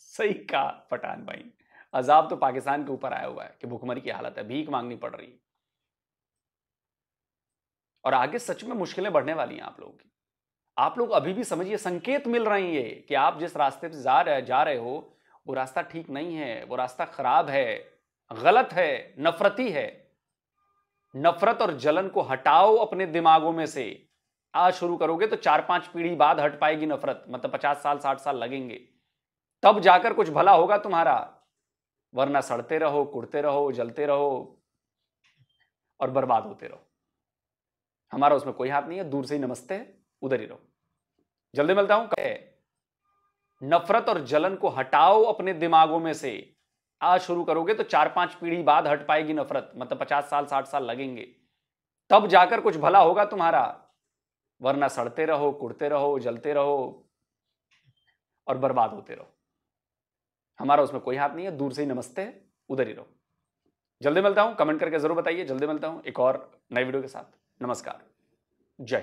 सही कहा पठान भाई अजाब तो पाकिस्तान के ऊपर आया हुआ है कि भुखमरी की हालत है भीख मांगनी पड़ रही है और आगे सच में मुश्किलें बढ़ने वाली हैं आप लोगों की आप लोग अभी भी समझिए संकेत मिल रहे हैं ये कि आप जिस रास्ते पर जा रहे जा रहे हो वो रास्ता ठीक नहीं है वो रास्ता खराब है गलत है नफरती है नफरत और जलन को हटाओ अपने दिमागों में से आज शुरू करोगे तो चार पांच पीढ़ी बाद हट पाएगी नफरत मतलब पचास साल साठ साल लगेंगे तब जाकर कुछ भला होगा तुम्हारा वरना सड़ते रहो कुड़ते रहो जलते रहो और बर्बाद होते रहो हमारा उसमें कोई हाथ नहीं है दूर से ही नमस्ते उधर ही रहो जल्दी मिलता हूं कहे नफरत और जलन को हटाओ अपने दिमागों में से आज शुरू करोगे तो चार पांच पीढ़ी बाद हट पाएगी नफरत मतलब पचास साल साठ साल लगेंगे तब जाकर कुछ भला होगा तुम्हारा वरना सड़ते रहो कुड़ते रहो जलते रहो और बर्बाद होते रहो हमारा उसमें कोई हाथ नहीं है दूर से ही नमस्ते उधर ही रहो जल्दी मिलता हूँ कमेंट करके ज़रूर बताइए जल्दी मिलता हूँ एक और नए वीडियो के साथ नमस्कार जय